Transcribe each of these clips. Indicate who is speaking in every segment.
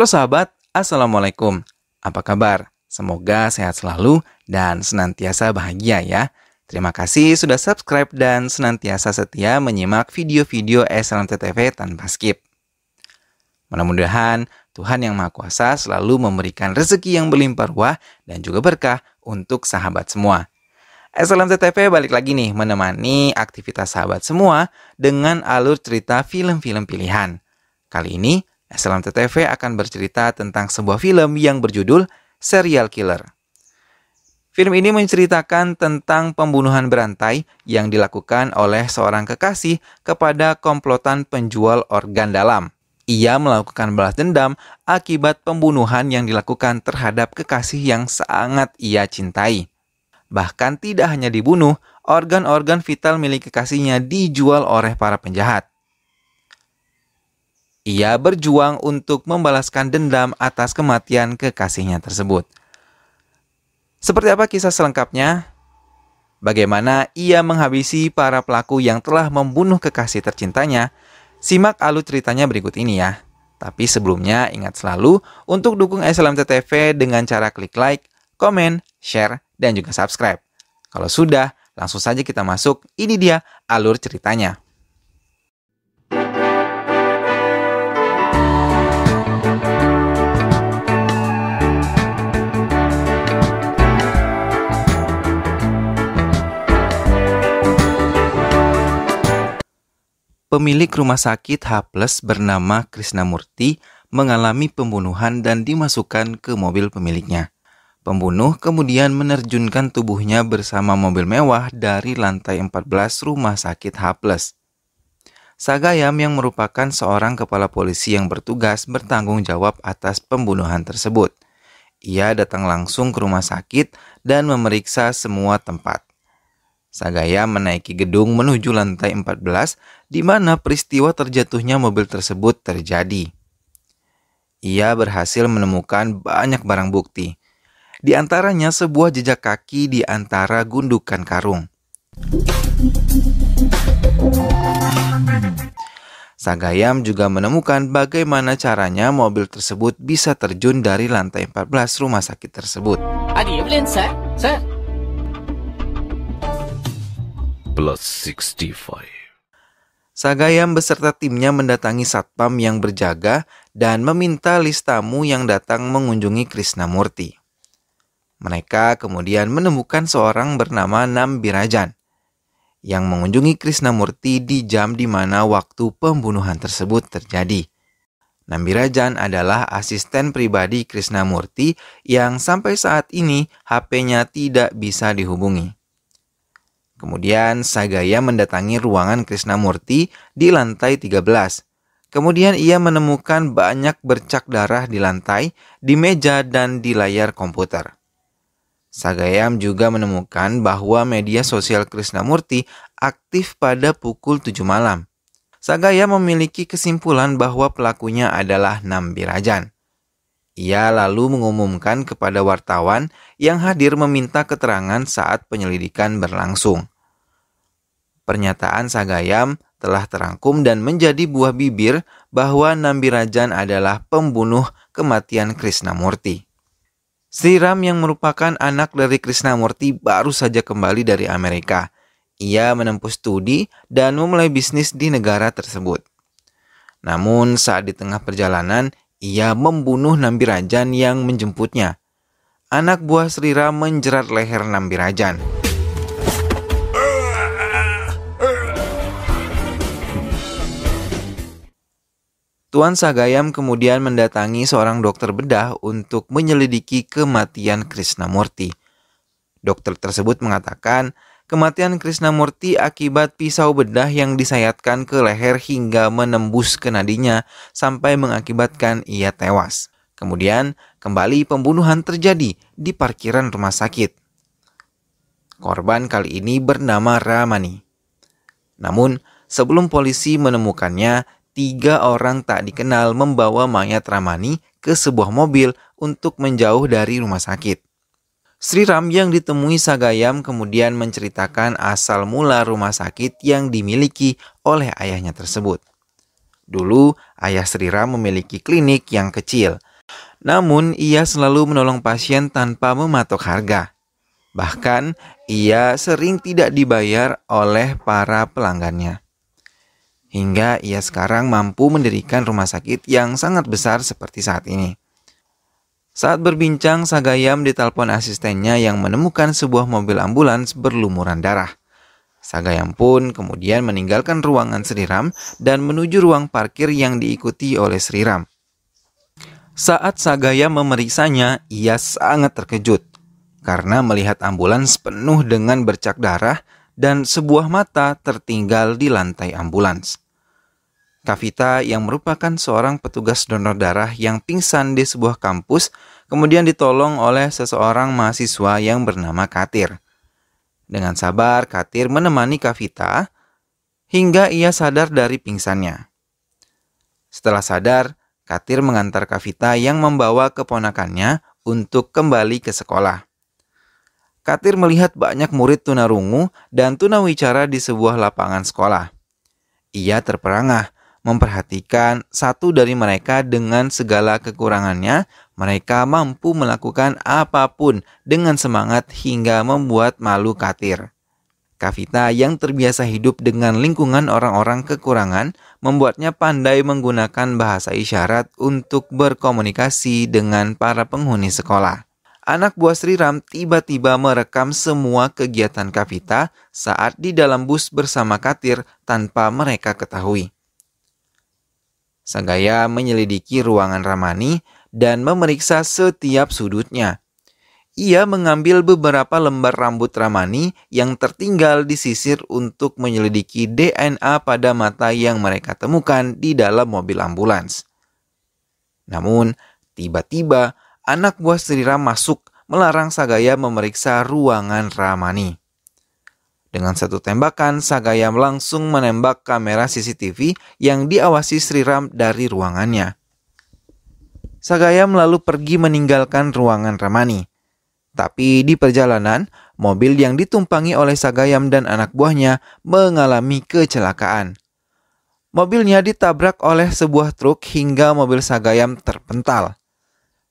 Speaker 1: Halo sahabat, Assalamualaikum. Apa kabar? Semoga sehat selalu dan senantiasa bahagia ya. Terima kasih sudah subscribe dan senantiasa setia menyimak video-video TV tanpa skip. Mudah-mudahan Tuhan Yang Maha Kuasa selalu memberikan rezeki yang berlimpah ruah dan juga berkah untuk sahabat semua. TV balik lagi nih menemani aktivitas sahabat semua dengan alur cerita film-film pilihan. Kali ini Salam TTV akan bercerita tentang sebuah film yang berjudul Serial Killer. Film ini menceritakan tentang pembunuhan berantai yang dilakukan oleh seorang kekasih kepada komplotan penjual organ dalam. Ia melakukan balas dendam akibat pembunuhan yang dilakukan terhadap kekasih yang sangat ia cintai. Bahkan tidak hanya dibunuh, organ-organ vital milik kekasihnya dijual oleh para penjahat. Ia berjuang untuk membalaskan dendam atas kematian kekasihnya tersebut. Seperti apa kisah selengkapnya? Bagaimana ia menghabisi para pelaku yang telah membunuh kekasih tercintanya? Simak alur ceritanya berikut ini ya. Tapi sebelumnya ingat selalu untuk dukung SLMT TV dengan cara klik like, komen, share, dan juga subscribe. Kalau sudah, langsung saja kita masuk. Ini dia alur ceritanya. pemilik rumah sakit H+ bernama Krishna Murti mengalami pembunuhan dan dimasukkan ke mobil pemiliknya. Pembunuh kemudian menerjunkan tubuhnya bersama mobil mewah dari lantai 14 rumah sakit H+. Sagayam yang merupakan seorang kepala polisi yang bertugas bertanggung jawab atas pembunuhan tersebut. Ia datang langsung ke rumah sakit dan memeriksa semua tempat. Sagayam menaiki gedung menuju lantai 14 di mana peristiwa terjatuhnya mobil tersebut terjadi. Ia berhasil menemukan banyak barang bukti, di antaranya sebuah jejak kaki di antara gundukan karung. Sagayam juga menemukan bagaimana caranya mobil tersebut bisa terjun dari lantai 14 rumah sakit tersebut. Plus 65. Sagayam beserta timnya mendatangi satpam yang berjaga dan meminta list tamu yang datang mengunjungi Krishna Murti. Mereka kemudian menemukan seorang bernama Nam Birajan yang mengunjungi Krishna Murti di jam di mana waktu pembunuhan tersebut terjadi. Nambirajan adalah asisten pribadi Krishna Murti yang sampai saat ini HP-nya tidak bisa dihubungi. Kemudian Sagaya mendatangi ruangan Murti di lantai 13. Kemudian ia menemukan banyak bercak darah di lantai, di meja, dan di layar komputer. Sagayam juga menemukan bahwa media sosial Krishnamurti aktif pada pukul 7 malam. Sagayam memiliki kesimpulan bahwa pelakunya adalah Nambirajan. Ia lalu mengumumkan kepada wartawan yang hadir meminta keterangan saat penyelidikan berlangsung. Pernyataan Sagayam telah terangkum dan menjadi buah bibir bahwa Nambirajan adalah pembunuh kematian Krishnamurti. Sri Ram yang merupakan anak dari Krishnamurti baru saja kembali dari Amerika. Ia menempuh studi dan memulai bisnis di negara tersebut. Namun saat di tengah perjalanan, ia membunuh Nambirajan yang menjemputnya. Anak buah Sri Ram menjerat leher Nambirajan. Tuan Sagayam kemudian mendatangi seorang dokter bedah untuk menyelidiki kematian Murti. Dokter tersebut mengatakan kematian Murti akibat pisau bedah yang disayatkan ke leher hingga menembus ke nadinya sampai mengakibatkan ia tewas. Kemudian kembali pembunuhan terjadi di parkiran rumah sakit. Korban kali ini bernama Ramani. Namun sebelum polisi menemukannya, tiga orang tak dikenal membawa mayat Ramani ke sebuah mobil untuk menjauh dari rumah sakit. Sri Ram yang ditemui Sagayam kemudian menceritakan asal mula rumah sakit yang dimiliki oleh ayahnya tersebut. Dulu, ayah Sri Ram memiliki klinik yang kecil. Namun, ia selalu menolong pasien tanpa mematok harga. Bahkan, ia sering tidak dibayar oleh para pelanggannya hingga ia sekarang mampu mendirikan rumah sakit yang sangat besar seperti saat ini. Saat berbincang, Sagayam ditelepon asistennya yang menemukan sebuah mobil ambulans berlumuran darah. Sagayam pun kemudian meninggalkan ruangan Sri Ram dan menuju ruang parkir yang diikuti oleh Sri Ram. Saat Sagayam memeriksanya, ia sangat terkejut karena melihat ambulans penuh dengan bercak darah dan sebuah mata tertinggal di lantai ambulans. Kavita yang merupakan seorang petugas donor darah yang pingsan di sebuah kampus kemudian ditolong oleh seseorang mahasiswa yang bernama Katir. Dengan sabar, Katir menemani Kavita hingga ia sadar dari pingsannya. Setelah sadar, Katir mengantar Kavita yang membawa keponakannya untuk kembali ke sekolah. Katir melihat banyak murid tunarungu dan tunawicara di sebuah lapangan sekolah. Ia terperangah memperhatikan satu dari mereka dengan segala kekurangannya, mereka mampu melakukan apapun dengan semangat hingga membuat malu katir. Kavita yang terbiasa hidup dengan lingkungan orang-orang kekurangan membuatnya pandai menggunakan bahasa isyarat untuk berkomunikasi dengan para penghuni sekolah. Anak buah Sri Ram tiba-tiba merekam semua kegiatan Kavita saat di dalam bus bersama Katir tanpa mereka ketahui. Sanggaya menyelidiki ruangan Ramani dan memeriksa setiap sudutnya. Ia mengambil beberapa lembar rambut Ramani yang tertinggal di sisir untuk menyelidiki DNA pada mata yang mereka temukan di dalam mobil ambulans. Namun, tiba-tiba anak buah Sri Ram masuk melarang Sagaya memeriksa ruangan Ramani. Dengan satu tembakan, Sagayam langsung menembak kamera CCTV yang diawasi Sri Ram dari ruangannya. Sagayam lalu pergi meninggalkan ruangan Ramani. Tapi di perjalanan, mobil yang ditumpangi oleh Sagayam dan anak buahnya mengalami kecelakaan. Mobilnya ditabrak oleh sebuah truk hingga mobil Sagayam terpental.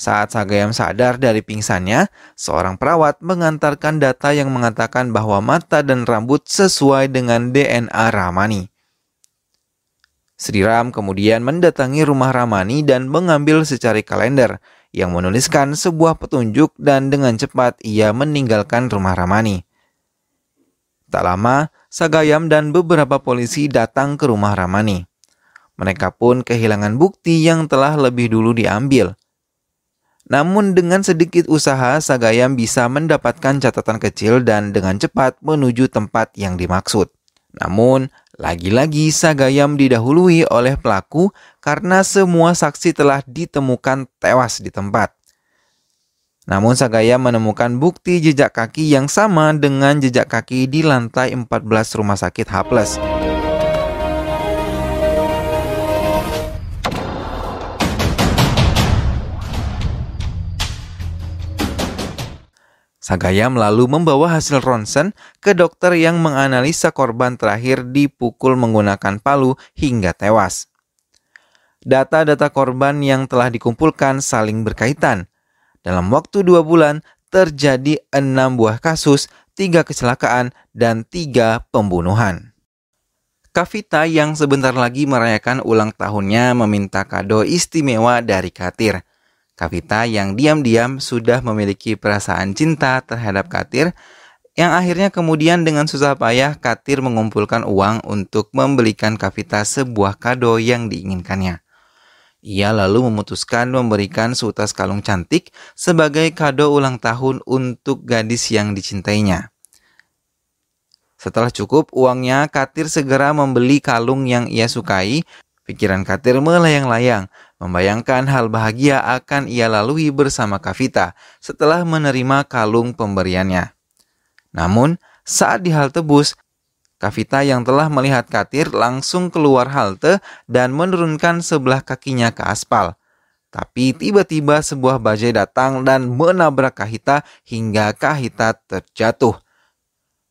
Speaker 1: Saat Sagayam sadar dari pingsannya, seorang perawat mengantarkan data yang mengatakan bahwa mata dan rambut sesuai dengan DNA Ramani. Sri Ram kemudian mendatangi rumah Ramani dan mengambil secari kalender yang menuliskan sebuah petunjuk dan dengan cepat ia meninggalkan rumah Ramani. Tak lama, Sagayam dan beberapa polisi datang ke rumah Ramani. Mereka pun kehilangan bukti yang telah lebih dulu diambil – namun dengan sedikit usaha Sagayam bisa mendapatkan catatan kecil dan dengan cepat menuju tempat yang dimaksud. Namun lagi-lagi Sagayam didahului oleh pelaku karena semua saksi telah ditemukan tewas di tempat. Namun Sagaya menemukan bukti jejak kaki yang sama dengan jejak kaki di lantai 14 rumah sakit H+. Sagayam lalu membawa hasil ronsen ke dokter yang menganalisa korban terakhir dipukul menggunakan palu hingga tewas. Data-data korban yang telah dikumpulkan saling berkaitan. Dalam waktu dua bulan, terjadi enam buah kasus, tiga kecelakaan, dan tiga pembunuhan. Kavita yang sebentar lagi merayakan ulang tahunnya meminta kado istimewa dari Katir – Kavita yang diam-diam sudah memiliki perasaan cinta terhadap Katir yang akhirnya kemudian dengan susah payah Katir mengumpulkan uang untuk membelikan Kavita sebuah kado yang diinginkannya. Ia lalu memutuskan memberikan seutas kalung cantik sebagai kado ulang tahun untuk gadis yang dicintainya. Setelah cukup uangnya, Katir segera membeli kalung yang ia sukai. Pikiran Katir melayang-layang Membayangkan hal bahagia akan ia lalui bersama Kavita setelah menerima kalung pemberiannya. Namun, saat di halte bus, Kavita yang telah melihat Katir langsung keluar halte dan menurunkan sebelah kakinya ke aspal. Tapi tiba-tiba sebuah bajai datang dan menabrak Kahita hingga Kahita terjatuh.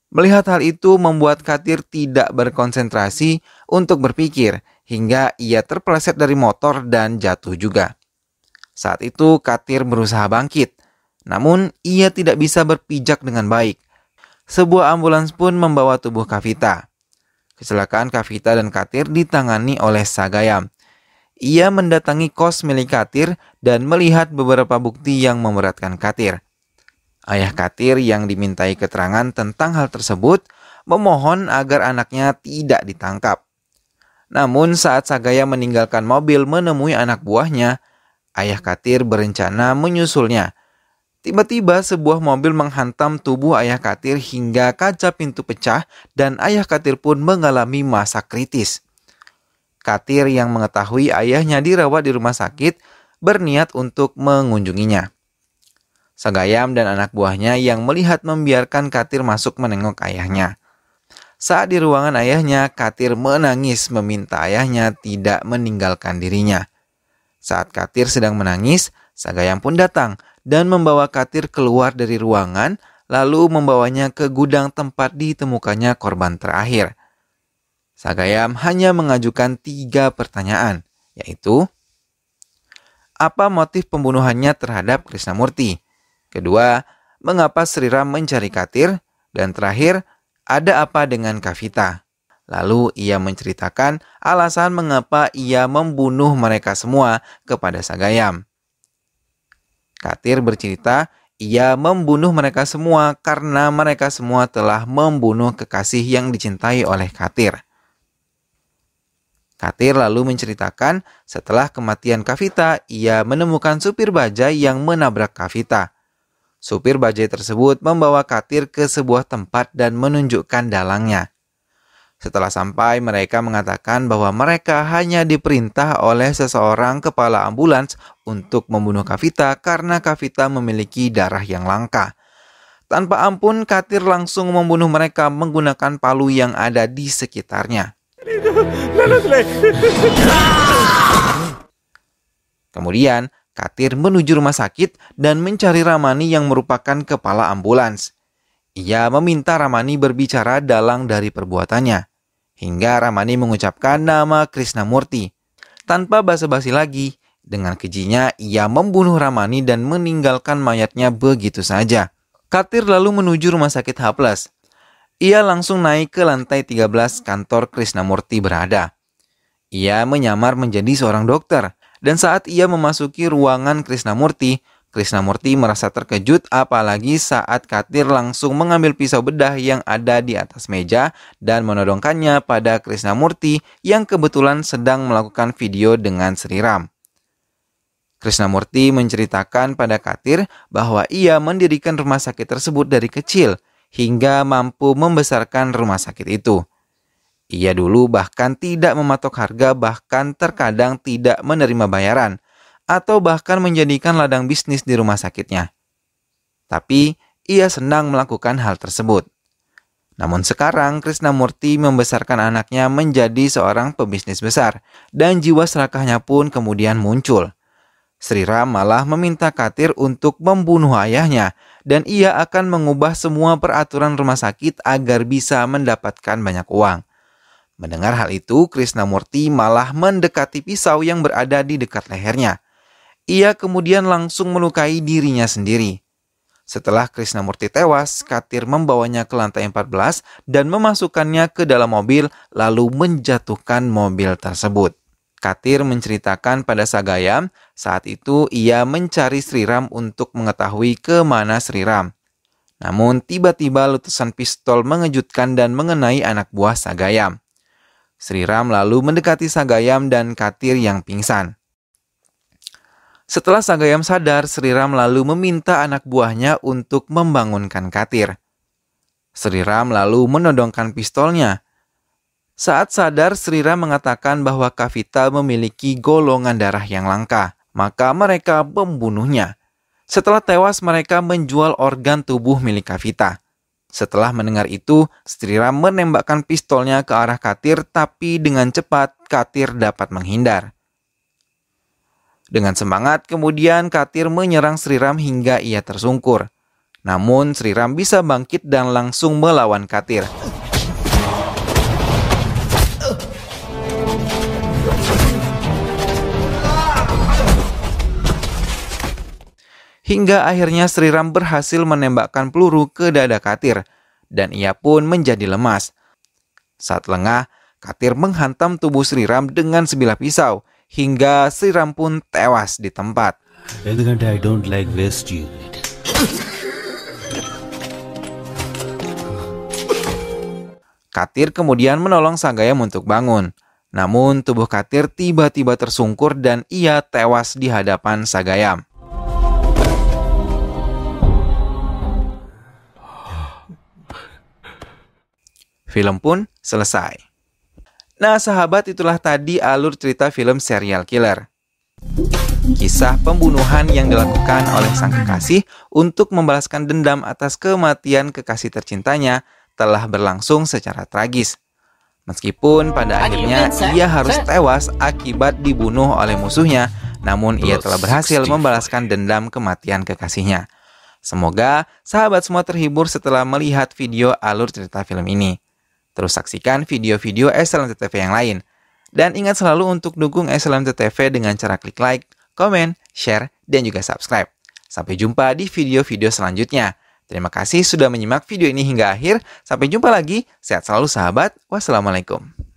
Speaker 1: Melihat hal itu membuat Katir tidak berkonsentrasi untuk berpikir hingga ia terpeleset dari motor dan jatuh juga. Saat itu Katir berusaha bangkit, namun ia tidak bisa berpijak dengan baik. Sebuah ambulans pun membawa tubuh Kavita. Kecelakaan Kavita dan Katir ditangani oleh Sagayam. Ia mendatangi kos milik Katir dan melihat beberapa bukti yang memberatkan Katir. Ayah Katir yang dimintai keterangan tentang hal tersebut memohon agar anaknya tidak ditangkap. Namun saat Sagaya meninggalkan mobil menemui anak buahnya, ayah Katir berencana menyusulnya. Tiba-tiba sebuah mobil menghantam tubuh ayah Katir hingga kaca pintu pecah dan ayah Katir pun mengalami masa kritis. Katir yang mengetahui ayahnya dirawat di rumah sakit berniat untuk mengunjunginya. Sagayam dan anak buahnya yang melihat membiarkan Katir masuk menengok ayahnya. Saat di ruangan ayahnya, Katir menangis meminta ayahnya tidak meninggalkan dirinya. Saat Katir sedang menangis, Sagayam pun datang dan membawa Katir keluar dari ruangan lalu membawanya ke gudang tempat ditemukannya korban terakhir. Sagayam hanya mengajukan tiga pertanyaan, yaitu Apa motif pembunuhannya terhadap Murti, Kedua, mengapa Sri Ram mencari Katir? Dan terakhir, ada apa dengan Kavita. Lalu ia menceritakan alasan mengapa ia membunuh mereka semua kepada Sagayam. Katir bercerita, ia membunuh mereka semua karena mereka semua telah membunuh kekasih yang dicintai oleh Katir. Katir lalu menceritakan setelah kematian Kavita, ia menemukan supir bajai yang menabrak Kavita. Supir bajai tersebut membawa Katir ke sebuah tempat dan menunjukkan dalangnya. Setelah sampai, mereka mengatakan bahwa mereka hanya diperintah oleh seseorang kepala ambulans untuk membunuh Kavita karena Kavita memiliki darah yang langka. Tanpa ampun, Katir langsung membunuh mereka menggunakan palu yang ada di sekitarnya. Kemudian, Katir menuju rumah sakit dan mencari Ramani yang merupakan kepala ambulans. Ia meminta Ramani berbicara dalang dari perbuatannya. Hingga Ramani mengucapkan nama Krishna Murti. Tanpa basa-basi lagi, dengan kejinya ia membunuh Ramani dan meninggalkan mayatnya begitu saja. Katir lalu menuju rumah sakit H+. Ia langsung naik ke lantai 13 kantor Krishna Murti berada. Ia menyamar menjadi seorang dokter. Dan saat ia memasuki ruangan Krisnamurti, Krisnamurti merasa terkejut apalagi saat Katir langsung mengambil pisau bedah yang ada di atas meja dan menodongkannya pada Krisnamurti yang kebetulan sedang melakukan video dengan Sri Ram. Krisnamurti menceritakan pada Katir bahwa ia mendirikan rumah sakit tersebut dari kecil hingga mampu membesarkan rumah sakit itu. Ia dulu bahkan tidak mematok harga, bahkan terkadang tidak menerima bayaran, atau bahkan menjadikan ladang bisnis di rumah sakitnya. Tapi ia senang melakukan hal tersebut. Namun sekarang Murti membesarkan anaknya menjadi seorang pebisnis besar dan jiwa serakahnya pun kemudian muncul. Sri Ram malah meminta Katir untuk membunuh ayahnya dan ia akan mengubah semua peraturan rumah sakit agar bisa mendapatkan banyak uang. Mendengar hal itu, Krishna Murti malah mendekati pisau yang berada di dekat lehernya. Ia kemudian langsung melukai dirinya sendiri. Setelah Krishna Murti tewas, Katir membawanya ke lantai 14 dan memasukkannya ke dalam mobil lalu menjatuhkan mobil tersebut. Katir menceritakan pada Sagayam, saat itu ia mencari Sri Ram untuk mengetahui kemana Ram. Namun tiba-tiba letusan pistol mengejutkan dan mengenai anak buah Sagayam. Sri Ram lalu mendekati Sagayam dan Katir yang pingsan. Setelah Sagayam sadar, Sri Ram lalu meminta anak buahnya untuk membangunkan Katir. Sri Ram lalu menodongkan pistolnya. Saat sadar, Sri Ram mengatakan bahwa Kavita memiliki golongan darah yang langka, maka mereka membunuhnya. Setelah tewas, mereka menjual organ tubuh milik Kavita. Setelah mendengar itu, Sri Ram menembakkan pistolnya ke arah Katir tapi dengan cepat Katir dapat menghindar. Dengan semangat, kemudian Katir menyerang Sri Ram hingga ia tersungkur. Namun Sri Ram bisa bangkit dan langsung melawan Katir. hingga akhirnya Sri Ram berhasil menembakkan peluru ke dada Katir dan ia pun menjadi lemas. Saat lengah, Katir menghantam tubuh Sri Ram dengan sebilah pisau hingga Sri Ram pun tewas di tempat. Katir kemudian menolong Sagayam untuk bangun. Namun tubuh Katir tiba-tiba tersungkur dan ia tewas di hadapan Sagayam. Film pun selesai. Nah sahabat itulah tadi alur cerita film Serial Killer. Kisah pembunuhan yang dilakukan oleh sang kekasih untuk membalaskan dendam atas kematian kekasih tercintanya telah berlangsung secara tragis. Meskipun pada akhirnya ia harus tewas akibat dibunuh oleh musuhnya, namun ia telah berhasil membalaskan dendam kematian kekasihnya. Semoga sahabat semua terhibur setelah melihat video alur cerita film ini. Terus saksikan video-video SLMT TV yang lain. Dan ingat selalu untuk dukung SLMT TV dengan cara klik like, komen, share, dan juga subscribe. Sampai jumpa di video-video selanjutnya. Terima kasih sudah menyimak video ini hingga akhir. Sampai jumpa lagi. Sehat selalu sahabat. Wassalamualaikum.